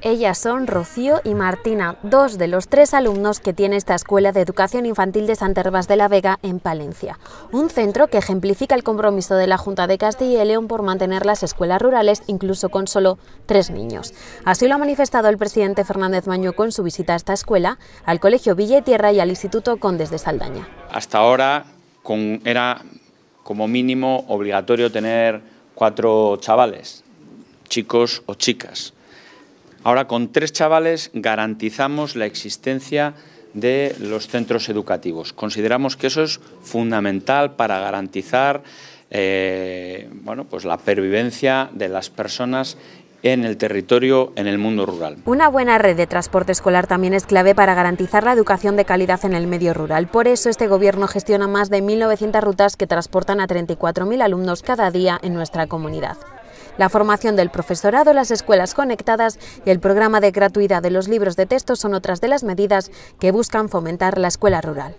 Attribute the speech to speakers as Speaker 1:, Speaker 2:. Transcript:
Speaker 1: Ellas son Rocío y Martina, dos de los tres alumnos que tiene esta Escuela de Educación Infantil de Santa Herbas de la Vega en Palencia, un centro que ejemplifica el compromiso de la Junta de Castilla y León por mantener las escuelas rurales incluso con solo tres niños. Así lo ha manifestado el presidente Fernández Maño ...con su visita a esta escuela, al Colegio Villa y Tierra y al Instituto Condes de Saldaña.
Speaker 2: Hasta ahora era como mínimo obligatorio tener cuatro chavales, chicos o chicas Ahora con tres chavales garantizamos la existencia de los centros educativos. Consideramos que eso es fundamental para garantizar eh, pues la pervivencia de las personas en el territorio, en el mundo rural.
Speaker 1: Una buena red de transporte escolar también es clave para garantizar la educación de calidad en el medio rural. Por eso este gobierno gestiona más de 1.900 rutas que transportan a 34.000 alumnos cada día en nuestra comunidad. La formación del profesorado, las escuelas conectadas y el programa de gratuidad de los libros de texto son otras de las medidas que buscan fomentar la escuela rural.